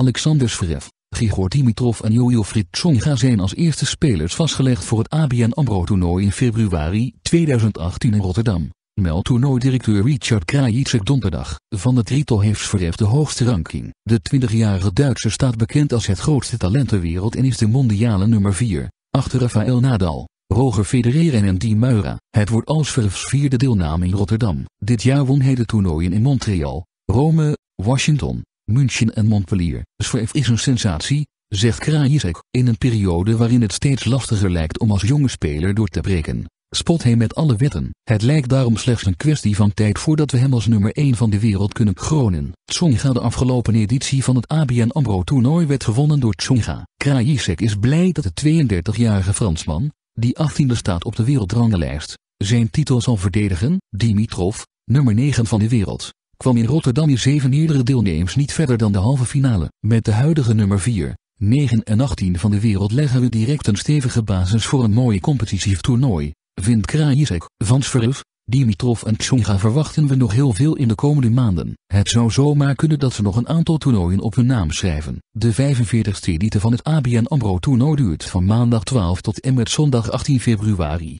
Alexander Zverev, Grigor Dimitrov en Jojo Fritsonga zijn als eerste spelers vastgelegd voor het ABN AMRO-toernooi in februari 2018 in Rotterdam. Meld toernooidirecteur Richard Krajicek donderdag. Van het tol heeft Zverev de hoogste ranking. De 20-jarige Duitser staat bekend als het grootste talent ter wereld en is de mondiale nummer 4, achter Rafael Nadal. Roger Federer en Andy Meura. Het wordt als Verfs vierde deelname in Rotterdam. Dit jaar won hij de toernooien in Montreal, Rome, Washington, München en Montpellier. zwerf is een sensatie, zegt Krajicek. In een periode waarin het steeds lastiger lijkt om als jonge speler door te breken, spot hij met alle wetten. Het lijkt daarom slechts een kwestie van tijd voordat we hem als nummer 1 van de wereld kunnen kronen. Tsonga de afgelopen editie van het ABN AMRO toernooi werd gewonnen door Tsonga. Krajicek is blij dat de 32-jarige Fransman, die 18e staat op de wereldranglijst, zijn titel zal verdedigen. Dimitrov, nummer 9 van de wereld kwam in Rotterdam je zeven eerdere deelnemers niet verder dan de halve finale. Met de huidige nummer 4, 9 en 18 van de wereld leggen we direct een stevige basis voor een mooi competitief toernooi, vindt Krajicek. Van Dimitrov en Tsonga verwachten we nog heel veel in de komende maanden. Het zou zomaar kunnen dat ze nog een aantal toernooien op hun naam schrijven. De 45ste editie van het ABN AMRO toernooi duurt van maandag 12 tot en met zondag 18 februari.